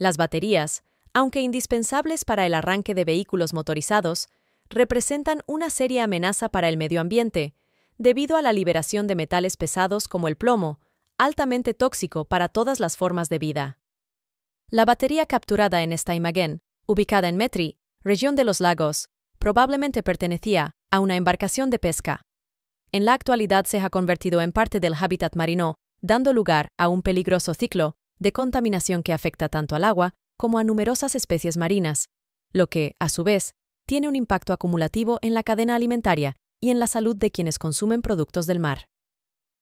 Las baterías, aunque indispensables para el arranque de vehículos motorizados, representan una seria amenaza para el medio ambiente, debido a la liberación de metales pesados como el plomo, altamente tóxico para todas las formas de vida. La batería capturada en imagen ubicada en Metri, región de los lagos, probablemente pertenecía a una embarcación de pesca. En la actualidad se ha convertido en parte del hábitat marino, dando lugar a un peligroso ciclo de contaminación que afecta tanto al agua como a numerosas especies marinas, lo que, a su vez, tiene un impacto acumulativo en la cadena alimentaria y en la salud de quienes consumen productos del mar.